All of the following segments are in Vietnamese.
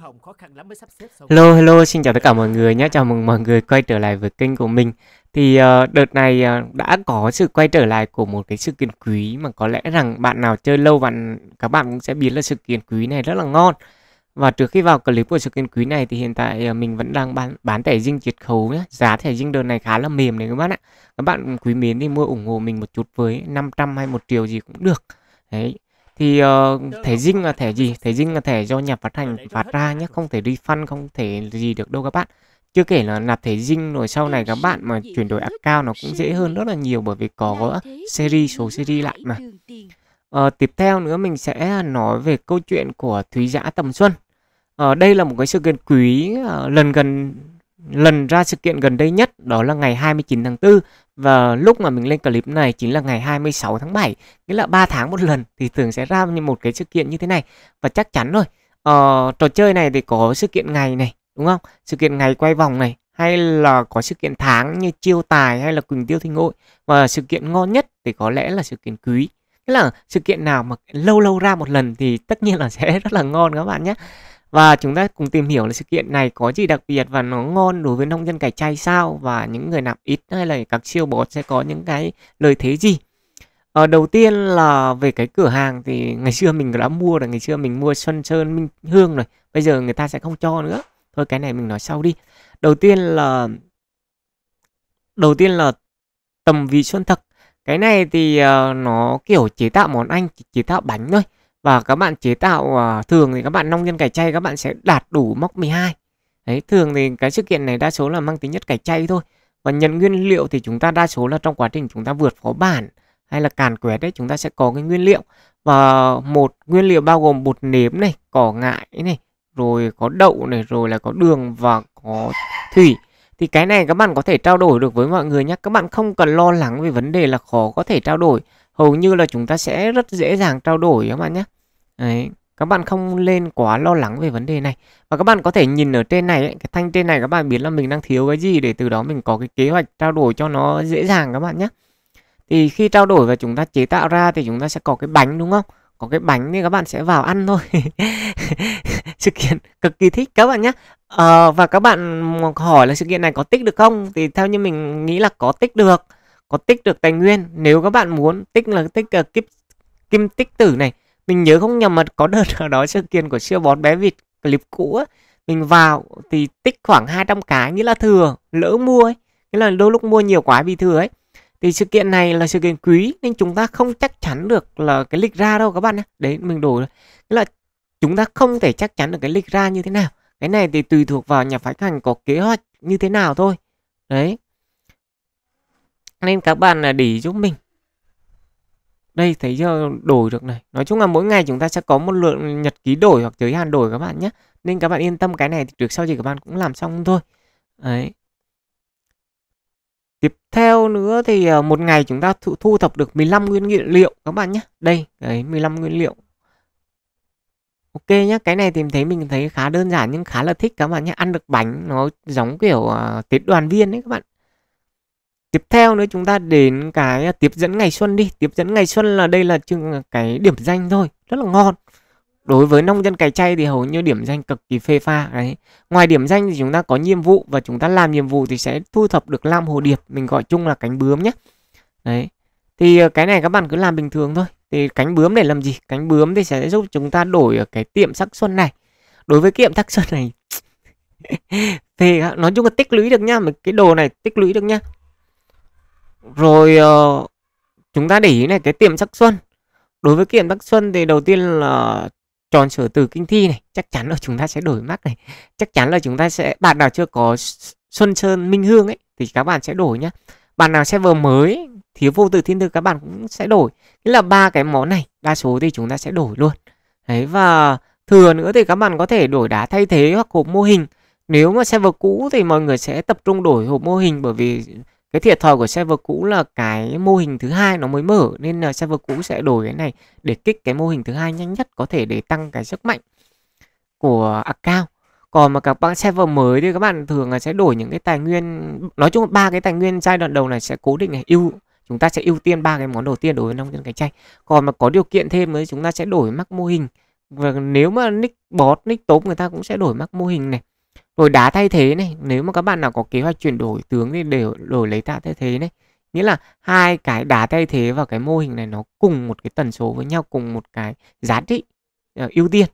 Hồng Hello hello, xin chào tất cả mọi người nhé. Chào mừng mọi người quay trở lại với kênh của mình. Thì uh, đợt này uh, đã có sự quay trở lại của một cái sự kiện quý mà có lẽ rằng bạn nào chơi lâu bạn các bạn cũng sẽ biết là sự kiện quý này rất là ngon. Và trước khi vào clip của sự kiện quý này thì hiện tại uh, mình vẫn đang bán bán thẻ dinh chiết khấu nhé. Giá thẻ dinh đợt này khá là mềm đấy các bạn ạ. Các bạn quý mến thì mua ủng hộ mình một chút với 500 hay 1 triệu gì cũng được. Đấy, thì uh, thẻ dinh là thẻ gì thẻ dinh là thẻ do nhà phát hành phát ra nhé không thể refund không thể gì được đâu các bạn chưa kể là nạp thẻ dinh rồi sau này các bạn mà chuyển đổi account nó cũng dễ hơn rất là nhiều bởi vì có series số series lại mà à, tiếp theo nữa mình sẽ nói về câu chuyện của thúy giã tầm xuân à, đây là một cái sự kiện quý à, lần gần lần ra sự kiện gần đây nhất đó là ngày 29 tháng 4 và lúc mà mình lên clip này chính là ngày 26 tháng 7 nghĩa là 3 tháng một lần thì thường sẽ ra như một cái sự kiện như thế này và chắc chắn rồi ờ, trò chơi này thì có sự kiện ngày này đúng không sự kiện ngày quay vòng này hay là có sự kiện tháng như chiêu tài hay là quỳnh tiêu thinh ngội và sự kiện ngon nhất thì có lẽ là sự kiện quý nghĩa là sự kiện nào mà lâu lâu ra một lần thì tất nhiên là sẽ rất là ngon các bạn nhé và chúng ta cùng tìm hiểu là sự kiện này có gì đặc biệt và nó ngon đối với nông dân cải chay sao và những người nạp ít hay là các siêu bọt sẽ có những cái lợi thế gì. Ờ, đầu tiên là về cái cửa hàng thì ngày xưa mình đã mua rồi, ngày xưa mình mua Xuân Sơn Minh Hương rồi, bây giờ người ta sẽ không cho nữa. Thôi cái này mình nói sau đi. Đầu tiên là đầu tiên là tầm vị xuân thực. Cái này thì uh, nó kiểu chế tạo món ăn, chế tạo bánh thôi và các bạn chế tạo ờ, thường thì các bạn nông dân cải chay các bạn sẽ đạt đủ móc 12 đấy thường thì cái sự kiện này đa số là mang tính nhất cải chay thôi và nhận nguyên liệu thì chúng ta đa số là trong quá trình chúng ta vượt phó bản hay là càn quét đấy chúng ta sẽ có cái nguyên liệu và một nguyên liệu bao gồm bột nếm này cỏ ngại này rồi có đậu này rồi là có đường và có thủy thì cái này các bạn có thể trao đổi được với mọi người nhé các bạn không cần lo lắng về vấn đề là khó có thể trao đổi hầu như là chúng ta sẽ rất dễ dàng trao đổi các bạn nhé Đấy, các bạn không lên quá lo lắng về vấn đề này và các bạn có thể nhìn ở trên này ấy, cái thanh trên này các bạn biết là mình đang thiếu cái gì để từ đó mình có cái kế hoạch trao đổi cho nó dễ dàng các bạn nhé thì khi trao đổi và chúng ta chế tạo ra thì chúng ta sẽ có cái bánh đúng không có cái bánh thì các bạn sẽ vào ăn thôi sự kiện cực kỳ thích các bạn nhé à, ờ, và các bạn hỏi là sự kiện này có tích được không thì theo như mình nghĩ là có tích được có tích được tài nguyên nếu các bạn muốn tích là tích uh, ờ, kim, kim tích tử này mình nhớ không nhầm mà có đợt nào đó sự kiện của siêu bón bé vịt clip cũ á mình vào thì tích khoảng 200 cái nghĩa là thừa lỡ mua ấy nghĩa là đôi lúc mua nhiều quá bị thừa ấy thì sự kiện này là sự kiện quý nên chúng ta không chắc chắn được là cái lịch ra đâu các bạn nhé đấy mình đổi nghĩa là chúng ta không thể chắc chắn được cái lịch ra như thế nào cái này thì tùy thuộc vào nhà phái hành có kế hoạch như thế nào thôi đấy nên các bạn là để giúp mình đây thấy giờ đổi được này nói chung là mỗi ngày chúng ta sẽ có một lượng nhật ký đổi hoặc giới hạn đổi các bạn nhé nên các bạn yên tâm cái này thì trước sau gì các bạn cũng làm xong thôi đấy tiếp theo nữa thì ờ, một ngày chúng ta thu, thu thập được 15 nguyên liệu các bạn nhé đây đấy 15 nguyên liệu ok nhé cái này tìm thấy mình thấy khá đơn giản nhưng khá là thích các bạn nhé ăn được bánh nó giống kiểu uh, ờ, tiết đoàn viên đấy các bạn tiếp theo nữa chúng ta đến cái à, tiếp dẫn ngày xuân đi tiếp dẫn ngày xuân là đây là chương à, cái điểm danh thôi rất là ngon đối với nông dân cày chay thì hầu như điểm danh cực kỳ phê pha đấy ngoài điểm danh thì chúng ta có nhiệm vụ và chúng ta làm nhiệm vụ thì sẽ thu thập được lam hồ điệp mình gọi chung là cánh bướm nhé đấy thì à, cái này các bạn cứ làm bình thường thôi thì cánh bướm để làm gì cánh bướm thì sẽ giúp chúng ta đổi ở cái tiệm sắc xuân này đối với kiệm sắc xuân này thì nói chung là tích lũy được nha mà cái đồ này tích lũy được nha rồi uh, chúng ta để ý này cái tiệm sắc xuân. Đối với tiệm sắc xuân thì đầu tiên là tròn sửa từ kinh thi này, chắc chắn là chúng ta sẽ đổi mắt này. Chắc chắn là chúng ta sẽ bạn nào chưa có Xuân Sơn Minh Hương ấy thì các bạn sẽ đổi nhá. Bạn nào server mới thiếu vô từ thiên thư các bạn cũng sẽ đổi. Nghĩa là ba cái món này đa số thì chúng ta sẽ đổi luôn. Đấy và thừa nữa thì các bạn có thể đổi đá thay thế hoặc hộp mô hình nếu mà server cũ thì mọi người sẽ tập trung đổi hộp mô hình bởi vì cái thiệt thòi của server cũ là cái mô hình thứ hai nó mới mở nên là server cũ sẽ đổi cái này để kích cái mô hình thứ hai nhanh nhất có thể để tăng cái sức mạnh của account còn mà các bạn server mới thì các bạn thường là sẽ đổi những cái tài nguyên nói chung ba cái tài nguyên giai đoạn đầu này sẽ cố định này ưu chúng ta sẽ ưu tiên ba cái món đầu tiên đối với nông dân cạnh tranh còn mà có điều kiện thêm mới chúng ta sẽ đổi mắc mô hình và nếu mà nick bot nick tốp người ta cũng sẽ đổi mắc mô hình này rồi đá thay thế này nếu mà các bạn nào có kế hoạch chuyển đổi tướng thì đều đổi lấy tạ thay thế này nghĩa là hai cái đá thay thế và cái mô hình này nó cùng một cái tần số với nhau cùng một cái giá trị ờ, ưu tiên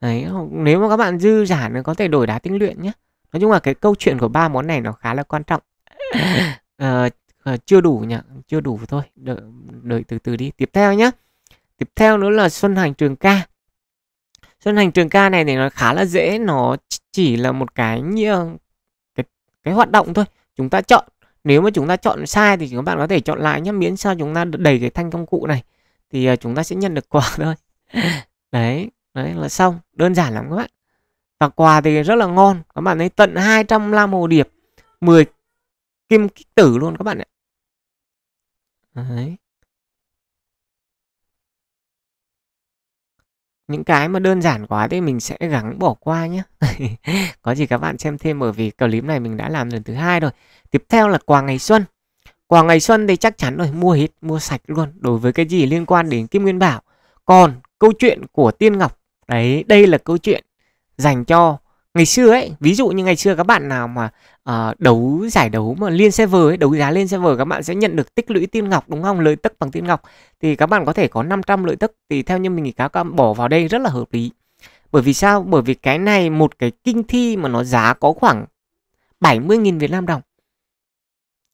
đấy ờ, nếu mà các bạn dư giả nó có thể đổi đá tinh luyện nhé nói chung là cái câu chuyện của ba món này nó khá là quan trọng uh, uh, chưa đủ nhỉ chưa đủ thôi đợi, đợi từ từ đi tiếp theo nhé tiếp theo nữa là xuân hành trường ca xuân hành trường ca này thì nó khá là dễ nó chỉ là một cái như cái, cái hoạt động thôi chúng ta chọn nếu mà chúng ta chọn sai thì các bạn có thể chọn lại nhé miễn sao chúng ta đẩy cái thanh công cụ này thì ờ, chúng ta sẽ nhận được quà thôi đấy đấy là xong đơn giản lắm các bạn và quà thì rất là ngon các bạn thấy tận 200 lam hồ điệp 10 kim kích tử luôn các bạn ạ đấy những cái mà đơn giản quá thì mình sẽ gắng bỏ qua nhé có gì các bạn xem thêm bởi vì clip này mình đã làm lần thứ hai rồi tiếp theo là quà ngày xuân quà ngày xuân thì chắc chắn rồi mua hết mua sạch luôn đối với cái gì liên quan đến kim nguyên bảo còn câu chuyện của tiên ngọc đấy đây là câu chuyện dành cho ngày xưa ấy ví dụ như ngày xưa các bạn nào mà uh, đấu giải đấu mà liên server ấy đấu giá liên server các bạn sẽ nhận được tích lũy tiên ngọc đúng không lợi tức bằng tiên ngọc thì các bạn có thể có 500 lợi tức thì theo như mình thì các bạn bỏ vào đây rất là hợp lý bởi vì sao bởi vì cái này một cái kinh thi mà nó giá có khoảng 70.000 Việt Nam đồng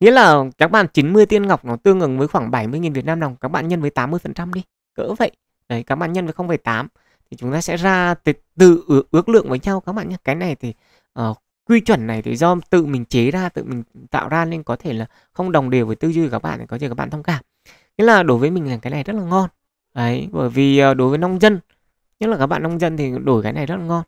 Nghĩa là các bạn 90 tiên ngọc nó tương ứng với khoảng 70.000 Việt Nam đồng Các bạn nhân với 80% đi Cỡ vậy Đấy các bạn nhân với 0,8 thì chúng ta sẽ ra từ tự ước lượng với nhau các bạn nhé cái này thì uh, quy chuẩn này thì do tự mình chế ra tự mình tạo ra nên có thể là không đồng đều với tư duy của các bạn có thể các bạn thông cảm nghĩa là đối với mình là cái này rất là ngon đấy bởi vì uh, đối với nông dân nhất là các bạn nông dân thì đổi cái này rất là ngon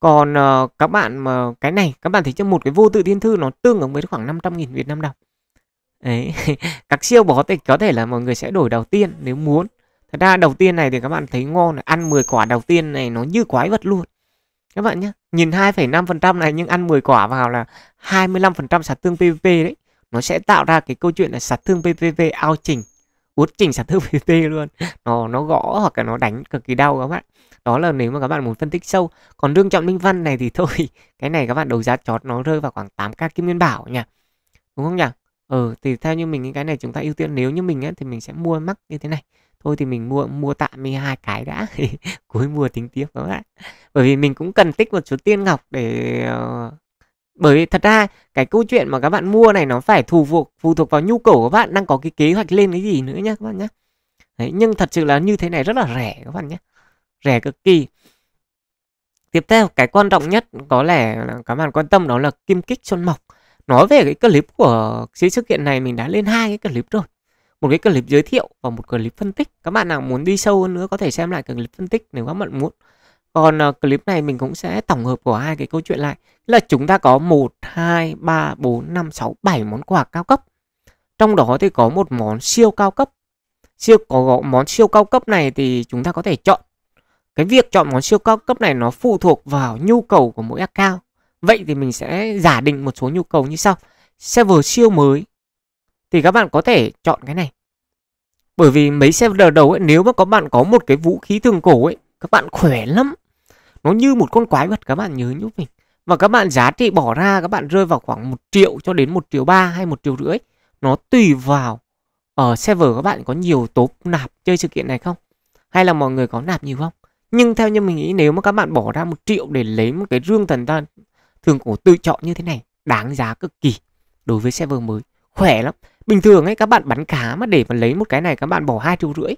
còn uh, các bạn mà cái này các bạn thấy cho một cái vô tự thiên thư nó tương ứng với khoảng 500.000 Việt Nam đồng đấy các siêu bó thì có thể là mọi người sẽ đổi đầu tiên nếu muốn Thật ra đầu tiên này thì các bạn thấy ngon này, ăn 10 quả đầu tiên này nó như quái vật luôn. Các bạn nhé, nhìn 2,5% này nhưng ăn 10 quả vào là 25% sát thương PVP đấy. Nó sẽ tạo ra cái câu chuyện là sát thương PVP ao trình, út trình sát thương PVP luôn. Nó nó gõ hoặc là nó đánh cực kỳ đau các bạn. Đó là nếu mà các bạn muốn phân tích sâu. Còn đương trọng minh văn này thì thôi, cái này các bạn đấu giá chót nó rơi vào khoảng 8k kim nguyên bảo nhỉ. Đúng không nhỉ? Ờ ừ, thì theo như mình cái này chúng ta ưu tiên nếu như mình ấy, thì mình sẽ mua mắc như thế này thôi thì mình mua mua tạm mi hai cái đã cuối mùa tính tiếp các bạn bởi vì mình cũng cần tích một số tiên ngọc để ờ, bởi vì thật ra cái câu chuyện mà các bạn mua này nó phải phụ thuộc phụ thuộc vào nhu cầu của các bạn đang có cái kế hoạch lên cái gì nữa nhá các bạn nhá Đấy, nhưng thật sự là như thế này rất là rẻ các bạn nhé rẻ cực kỳ tiếp theo cái quan trọng nhất có lẽ là các bạn quan tâm đó là kim kích xuân mộc nói về cái clip của sự kiện này mình đã lên hai cái clip rồi một cái clip giới thiệu và một clip phân tích các bạn nào muốn đi sâu hơn nữa có thể xem lại cái clip phân tích nếu các bạn muốn còn uh, clip này mình cũng sẽ tổng hợp của hai cái câu chuyện lại là chúng ta có 1, 2, 3, 4, 5, 6, 7 món quà cao cấp trong đó thì có một món siêu cao cấp siêu có món siêu cao cấp này thì chúng ta có thể chọn cái việc chọn món siêu cao cấp này nó phụ thuộc vào nhu cầu của mỗi account vậy thì mình sẽ giả định một số nhu cầu như sau server siêu mới thì các bạn có thể chọn cái này. Bởi vì mấy server đầu ấy nếu mà có bạn có một cái vũ khí thường cổ ấy, các bạn khỏe lắm. Nó như một con quái vật các bạn nhớ giúp mình. Và các bạn giá trị bỏ ra các bạn rơi vào khoảng 1 triệu cho đến 1 triệu 3 hay 1 triệu rưỡi. Nó tùy vào ở ờ, server các bạn có nhiều tốp nạp chơi sự kiện này không? Hay là mọi người có nạp nhiều không? Nhưng theo như mình nghĩ nếu mà các bạn bỏ ra 1 triệu để lấy một cái rương thần ta thường cổ tự chọn như thế này đáng giá cực kỳ đối với server mới. Khỏe lắm. Bình thường ấy các bạn bắn cá mà để mà lấy một cái này các bạn bỏ hai triệu rưỡi.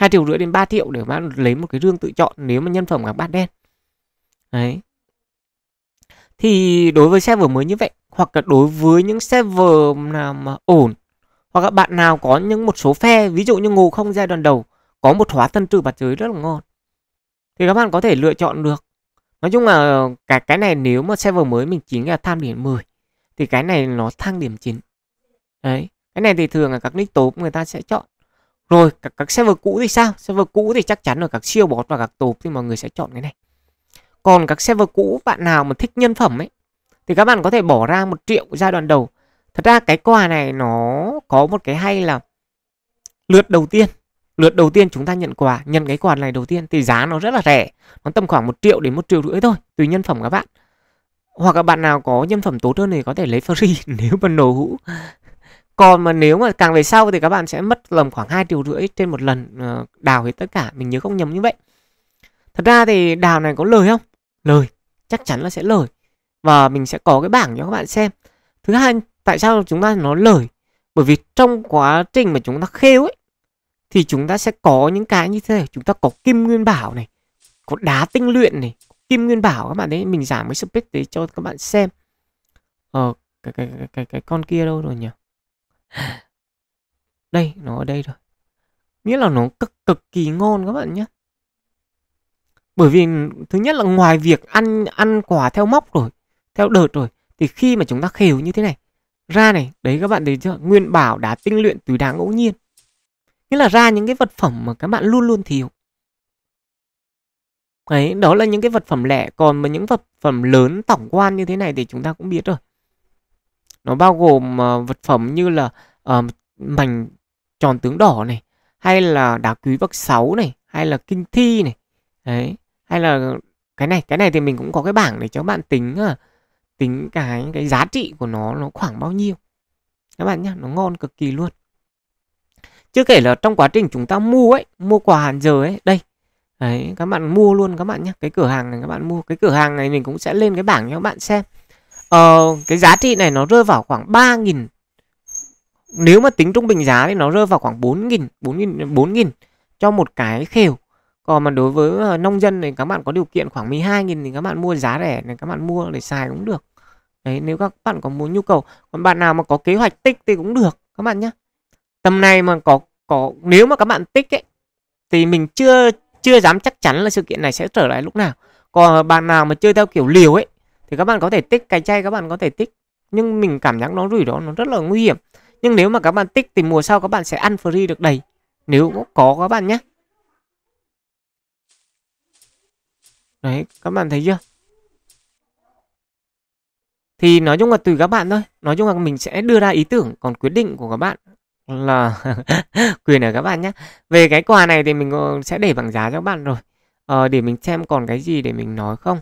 hai triệu rưỡi đến 3 triệu để bạn lấy một cái rương tự chọn nếu mà nhân phẩm các bạn đen. Đấy. Thì đối với server mới như vậy hoặc là đối với những server nào mà ổn hoặc các bạn nào có những một số phe ví dụ như ngô không giai đoạn đầu có một hóa thân trừ bạt giới rất là ngon thì các bạn có thể lựa chọn được nói chung là cả cái này nếu mà server mới mình chính là tham điểm 10 thì cái này nó thang điểm 9 đấy cái này thì thường là các nick tốp người ta sẽ chọn rồi các, các server cũ thì sao server cũ thì chắc chắn là các siêu bot và các tốp thì mọi người sẽ chọn cái này còn các server cũ bạn nào mà thích nhân phẩm ấy thì các bạn có thể bỏ ra một triệu giai đoạn đầu thật ra cái quà này nó có một cái hay là lượt đầu tiên lượt đầu tiên chúng ta nhận quà nhận cái quà này đầu tiên thì giá nó rất là rẻ nó tầm khoảng một triệu đến một triệu rưỡi thôi tùy nhân phẩm các bạn hoặc các bạn nào có nhân phẩm tốt hơn thì có thể lấy free nếu mà nổ hũ còn mà nếu mà càng về sau thì các bạn sẽ mất tầm khoảng hai triệu rưỡi trên một lần ờ, đào hết tất cả mình nhớ không nhầm như vậy thật ra thì đào này có lời không lời chắc chắn là sẽ lời và mình sẽ có cái bảng cho các bạn xem thứ hai tại sao chúng ta nói lời bởi vì trong quá trình mà chúng ta khêu ấy thì chúng ta sẽ có những cái như thế chúng ta có kim nguyên bảo này có đá tinh luyện này kim nguyên bảo các bạn đấy mình giảm cái speed đấy cho các bạn xem ờ cái cái cái cái, cái con kia đâu rồi nhỉ đây nó ở đây rồi nghĩa là nó cực cực kỳ ngon các bạn nhé bởi vì thứ nhất là ngoài việc ăn ăn quả theo móc rồi theo đợt rồi thì khi mà chúng ta khều như thế này ra này đấy các bạn thấy chưa nguyên bảo đã tinh luyện từ đá ngẫu nhiên nghĩa là ra những cái vật phẩm mà các bạn luôn luôn thiếu đấy đó là những cái vật phẩm lẻ còn mà những vật phẩm lớn tổng quan như thế này thì chúng ta cũng biết rồi nó bao gồm uh, vật phẩm như là uh, mảnh tròn tướng đỏ này, hay là đá quý bậc 6 này, hay là kinh thi này. Đấy, hay là cái này, cái này thì mình cũng có cái bảng để cho các bạn tính uh, tính cái cái giá trị của nó nó khoảng bao nhiêu. Các bạn nhá, nó ngon cực kỳ luôn. Chưa kể là trong quá trình chúng ta mua ấy, mua quà hàng giờ ấy, đây. Đấy, các bạn mua luôn các bạn nhé. Cái cửa hàng này các bạn mua, cái cửa hàng này mình cũng sẽ lên cái bảng cho các bạn xem uh, cái giá trị này nó rơi vào khoảng 3.000 nếu mà tính trung bình giá thì nó rơi vào khoảng 4.000 4.000 4.000 cho một cái khều còn mà đối với ờ, nông dân thì các bạn có điều kiện khoảng 12.000 thì các bạn mua giá rẻ thì các bạn mua để xài cũng được đấy nếu các bạn có muốn nhu cầu còn bạn nào mà có kế hoạch tích thì cũng được các bạn nhé tầm này mà có có nếu mà các bạn tích ấy thì mình chưa chưa dám chắc chắn là sự kiện này sẽ trở lại lúc nào còn bạn nào mà chơi theo kiểu liều ấy thì các bạn có thể tích cái chay các bạn có thể tích nhưng mình cảm giác nó rủi ro nó rất là nguy hiểm nhưng nếu mà các bạn tích thì mùa sau các bạn sẽ ăn free được đầy nếu có các bạn nhé đấy các bạn thấy chưa thì nói chung là tùy các bạn thôi nói chung là mình sẽ đưa ra ý tưởng còn quyết định của các bạn là quyền ở các bạn nhé về cái quà này thì mình sẽ để bảng giá cho các bạn rồi ờ, để mình xem còn cái gì để mình nói không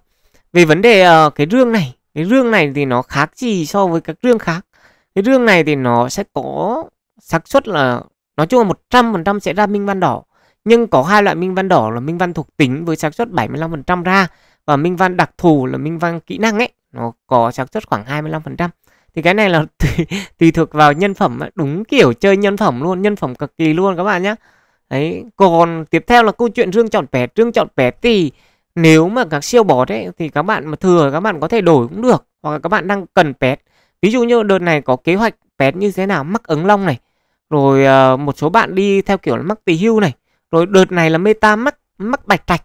về vấn đề uh, cái rương này cái rương này thì nó khác gì so với các rương khác cái rương này thì nó sẽ có xác suất là nói chung là trăm sẽ ra minh văn đỏ nhưng có hai loại minh văn đỏ là minh văn thuộc tính với xác suất 75% ra và minh văn đặc thù là minh văn kỹ năng ấy nó có xác suất khoảng 25% thì cái này là tùy, tùy thuộc vào nhân phẩm đúng kiểu chơi nhân phẩm luôn nhân phẩm cực kỳ luôn các bạn nhé đấy còn tiếp theo là câu chuyện rương chọn pẹt rương chọn pẹt thì nếu mà các siêu bót ấy thì các bạn mà thừa các bạn có thể đổi cũng được hoặc là các bạn đang cần pet ví dụ như đợt này có kế hoạch pet như thế nào mắc ứng long này rồi uh, một số bạn đi theo kiểu là mắc tỳ hưu này rồi đợt này là meta mắc mắc bạch trạch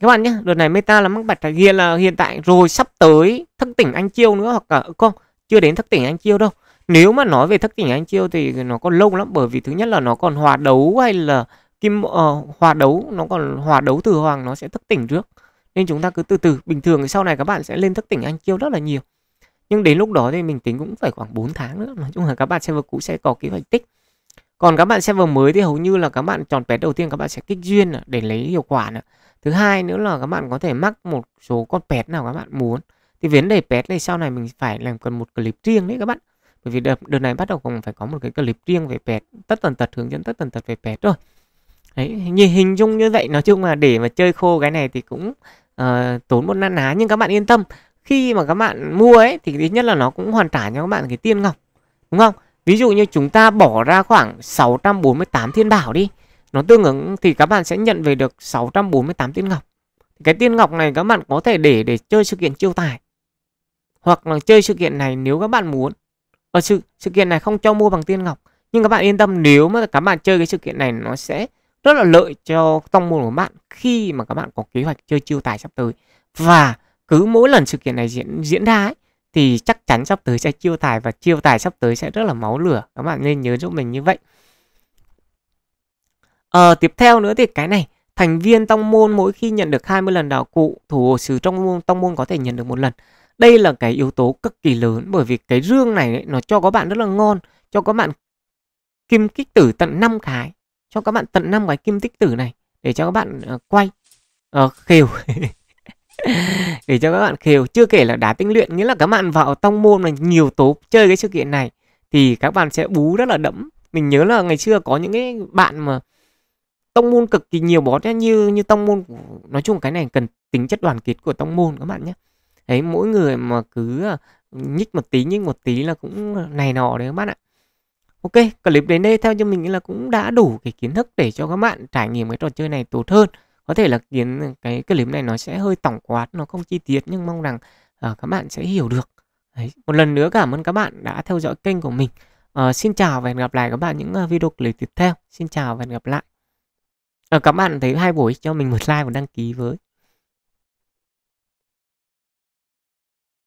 các bạn nhé đợt này meta là mắc bạch trạch hiện là hiện tại rồi sắp tới thức tỉnh anh chiêu nữa hoặc là không chưa đến thức tỉnh anh chiêu đâu nếu mà nói về thức tỉnh anh chiêu thì nó còn lâu lắm bởi vì thứ nhất là nó còn hòa đấu hay là kim uh, hòa đấu nó còn hòa đấu từ hoàng nó sẽ thức tỉnh trước nên chúng ta cứ từ từ bình thường sau này các bạn sẽ lên thức tỉnh anh kiêu rất là nhiều nhưng đến lúc đó thì mình tính cũng phải khoảng 4 tháng nữa nói chung là các bạn server cũ sẽ có kế hoạch tích còn các bạn server mới thì hầu như là các bạn chọn pet đầu tiên các bạn sẽ kích duyên để lấy hiệu quả nữa. thứ hai nữa là các bạn có thể mắc một số con pet nào các bạn muốn thì vấn đề pet này sau này mình phải làm cần một clip riêng đấy các bạn bởi vì đợt, đợt này bắt đầu còn phải có một cái clip riêng về pet tất tần tật hướng dẫn tất tần tật về pet rồi đấy như hình dung như vậy nói chung là để mà chơi khô cái này thì cũng uh, tốn một năn ná nhưng các bạn yên tâm khi mà các bạn mua ấy thì thứ nhất là nó cũng hoàn trả cho các bạn cái tiên ngọc đúng không ví dụ như chúng ta bỏ ra khoảng 648 thiên bảo đi nó tương ứng thì các bạn sẽ nhận về được 648 tiên ngọc cái tiên ngọc này các bạn có thể để để chơi sự kiện chiêu tài hoặc là chơi sự kiện này nếu các bạn muốn ở ờ, sự sự kiện này không cho mua bằng tiên ngọc nhưng các bạn yên tâm nếu mà các bạn chơi cái sự kiện này nó sẽ rất là lợi cho tông môn của bạn khi mà các bạn có kế hoạch chơi chiêu tài sắp tới và cứ mỗi lần sự kiện này diễn diễn ra ấy, thì chắc chắn sắp tới sẽ chiêu tài và chiêu tài sắp tới sẽ rất là máu lửa các bạn nên nhớ giúp mình như vậy à, tiếp theo nữa thì cái này thành viên tông môn mỗi khi nhận được 20 lần đạo cụ thủ hộ sứ trong môn tông môn có thể nhận được một lần đây là cái yếu tố cực kỳ lớn bởi vì cái rương này ấy, nó cho các bạn rất là ngon cho các bạn kim kích tử tận 5 cái cho các bạn tận năm cái kim tích tử này để cho các bạn uh, quay uh, khều để cho các bạn khều chưa kể là đá tinh luyện nghĩa là các bạn vào tông môn là nhiều tố chơi cái sự kiện này thì các bạn sẽ bú rất là đẫm mình nhớ là ngày xưa có những cái bạn mà tông môn cực kỳ nhiều bó như như tông môn của, nói chung cái này cần tính chất đoàn kết của tông môn các bạn nhé đấy mỗi người mà cứ ờ, nhích một tí nhích một tí là cũng này nọ đấy các bạn ạ Ok, clip đến đây theo như mình nghĩ là cũng đã đủ cái kiến thức để cho các bạn trải nghiệm cái trò chơi này tốt hơn. Có thể là kiến cái clip này nó sẽ hơi tổng quát, nó không chi tiết nhưng mong rằng uh, các bạn sẽ hiểu được. Đấy. Một lần nữa cảm ơn các bạn đã theo dõi kênh của mình. Uh, xin chào và hẹn gặp lại các bạn những ờ, video clip tiếp theo. Xin chào và hẹn gặp lại. Uh, các bạn thấy hai buổi cho mình một like và đăng ký với.